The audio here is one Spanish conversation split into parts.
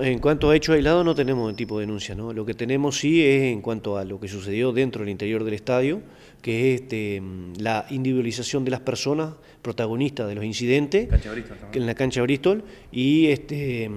En cuanto a hechos aislados no tenemos el tipo de denuncia, ¿no? Lo que tenemos sí es en cuanto a lo que sucedió dentro del interior del estadio, que es este, la individualización de las personas protagonistas de los incidentes en la cancha Bristol y este,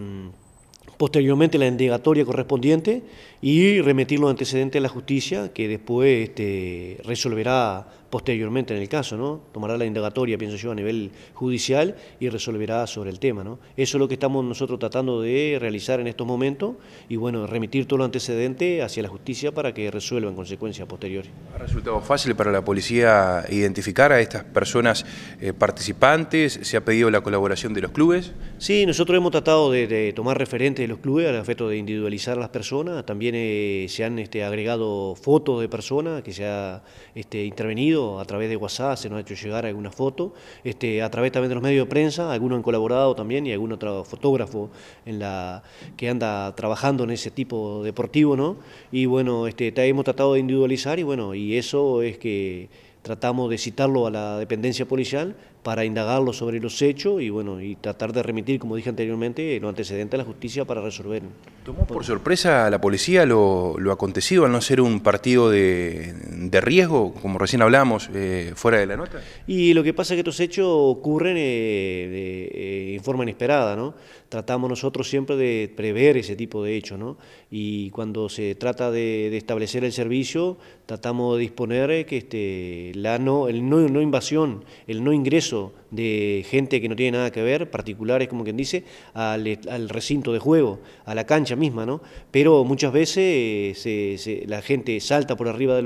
posteriormente la indagatoria correspondiente y remitir los antecedentes a la justicia que después este, resolverá posteriormente en el caso, ¿no? Tomará la indagatoria, pienso yo, a nivel judicial y resolverá sobre el tema, ¿no? Eso es lo que estamos nosotros tratando de realizar en estos momentos y, bueno, remitir todo lo antecedente hacia la justicia para que resuelva en consecuencias posteriores. ¿Ha resultado fácil para la policía identificar a estas personas eh, participantes? ¿Se ha pedido la colaboración de los clubes? Sí, nosotros hemos tratado de, tomar referentes de los clubes al efecto de individualizar a las personas. También eh, se han este, agregado fotos de personas que se ha este, intervenido a través de WhatsApp, se nos ha hecho llegar alguna foto, este, a través también de los medios de prensa, algunos han colaborado también y algún otro fotógrafo en la, que anda trabajando en ese tipo deportivo, ¿no? Y bueno, este, hemos tratado de individualizar y bueno, y eso es que tratamos de citarlo a la dependencia policial para indagarlo sobre los hechos y bueno y tratar de remitir, como dije anteriormente, lo antecedente a la justicia para resolverlo. ¿Tomó por sorpresa a la policía lo, lo acontecido al no ser un partido de, riesgo, como recién hablamos, eh, fuera de la nota? Y lo que pasa es que estos hechos ocurren eh, de, eh, forma inesperada, ¿no? Tratamos nosotros siempre de prever ese tipo de hechos, ¿no? Y cuando se trata de, de establecer el servicio, tratamos de disponer que este, la el no, invasión, el no ingreso de gente que no tiene nada que ver, particulares como quien dice, al, recinto de juego, a la cancha misma, ¿no? Pero muchas veces eh, la gente salta por arriba de,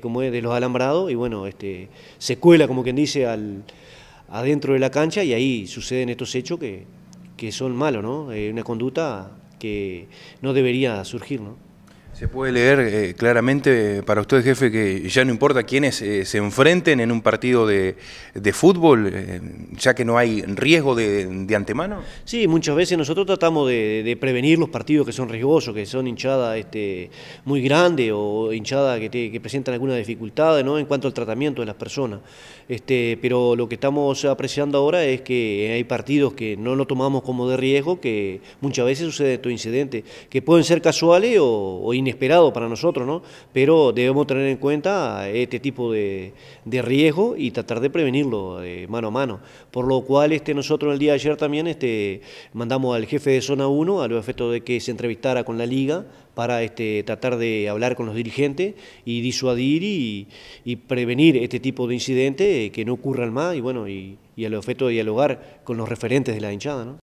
los alambrados y bueno, este, se cuela como quien dice adentro de la cancha y ahí suceden estos hechos que, son malos, ¿no? Eh, una conducta que no debería surgir, ¿no? Se puede leer eh, claramente eh, para usted, jefe, que ya no importa quiénes eh, se enfrenten en un partido de, fútbol, ya que no hay riesgo de, antemano. Sí, muchas veces nosotros tratamos de, prevenir los partidos que son riesgosos, que son hinchadas este, muy grandes o hinchadas que, presentan alguna dificultad ¿no? en cuanto al tratamiento de las personas. Este, pero lo que estamos apreciando ahora es que hay partidos que no lo tomamos como de riesgo, que muchas veces sucede estos incidentes, que pueden ser casuales o, o inesperado para nosotros, ¿no? Pero debemos tener en cuenta este tipo de, riesgo y tratar de prevenirlo eh, mano a mano. Por lo cual, este, nosotros el día de ayer también este, mandamos al jefe de zona 1 a los efectos de que se entrevistara con la liga para este, tratar de hablar con los dirigentes y disuadir y, prevenir este tipo de incidentes eh, que no ocurran más y bueno, y, a los efectos de dialogar con los referentes de la hinchada. ¿no?